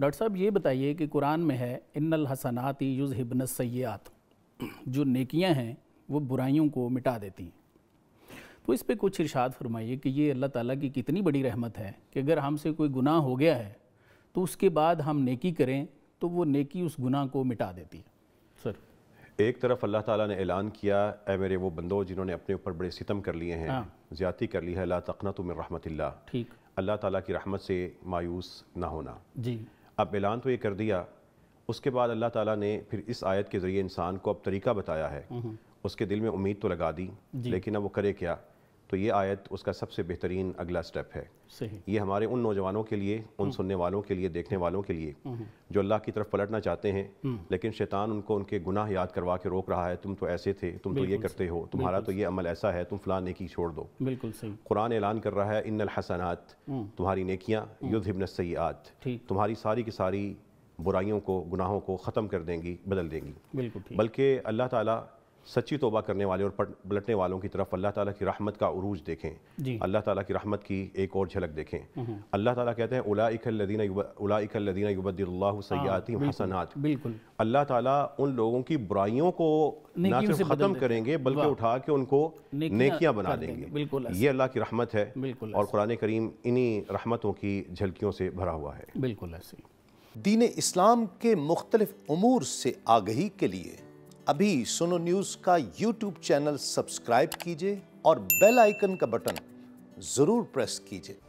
Doctor साहब ये बताइए कि कुरान में है इन्नल हसनाती युज हिबन सयात जो नेकियां हैं वो बुराइयों को मिटा देती हैं तो इस पर कुछ इरशाद फरमाइए कि ये अल्लाह ताला की कितनी बड़ी रहमत है कि अगर हमसे कोई गुनाह हो गया है तो उसके बाद हम नेकी करें तो वो नेकी उस गुनाह को मिटा देती है सर एक तरफ अल्लाह ताला ने ऐलान किया ए मेरे वो बंदो जिन्होंने अपने ऊपर बड़े सितम कर लिए हैं हाँ। ज़्यादा कर ली है अल्लाह तकना तुम रहमत ठीक अल्लाह ताला की रहमत से मायूस ना होना जी अब ऐलान तो ये कर दिया उसके बाद अल्लाह ताला ने फिर इस आयत के ज़रिए इंसान को अब तरीका बताया है हम्म। उसके दिल में उम्मीद तो लगा दी लेकिन अब वो करे क्या तो ये आयत उसका सबसे बेहतरीन अगला स्टेप है सही ये हमारे उन नौजवानों के लिए उन हम्म। सुनने वालों के लिए देखने वालों के लिए हम्म। जो अल्लाह की तरफ पलटना चाहते हैं हम्म। लेकिन शैतान उनको उनके गुनाह याद करवा के रोक रहा है तुम तो ऐसे थे तुम तो ये करते हो तुम्हारा तो ये अमल ऐसा है तुम फला नेकी छोड़ दो बिल्कुल सही कुरान ऐलान कर रहा है इन हसनात तुम्हारी नेकियाँ युद्ध हिबन सयात तुम्हारी सारी की सारी बुराइयों को गुनाहों को ख़त्म कर देंगी बदल देंगी बिल्कुल बल्कि अल्लाह ताला सच्ची तोबा करने वाले और पलटने वालों की तरफ अल्लाह ताला की रहमत का उरूज देखें अल्लाह ताला की रहमत की एक और झलक देखें हम्म। अल्लाह ताला कहते हैं उलाइकल्लदीन उलाइकल्लदीन युबद्दिल्लाहु हाँ, हसनात बिल्कुल अल्लाह ताला उन लोगों की बुराइयों को ना सिर्फ ख़त्म करेंगे बल्कि उठा के उनको नेकियां बना देंगे बिल्कुल ये अल्लाह की रहमत है बिल्कुल और कुरान करीम इन्हीं रहमतों की झलकियों से भरा हुआ है बिल्कुल ऐसे दीन इस्लाम के मुख्तलिफ अमूर से आगही के लिए अभी सुनो न्यूज का यूट्यूब चैनल सब्सक्राइब कीजिए और बेल आइकन का बटन जरूर प्रेस कीजिए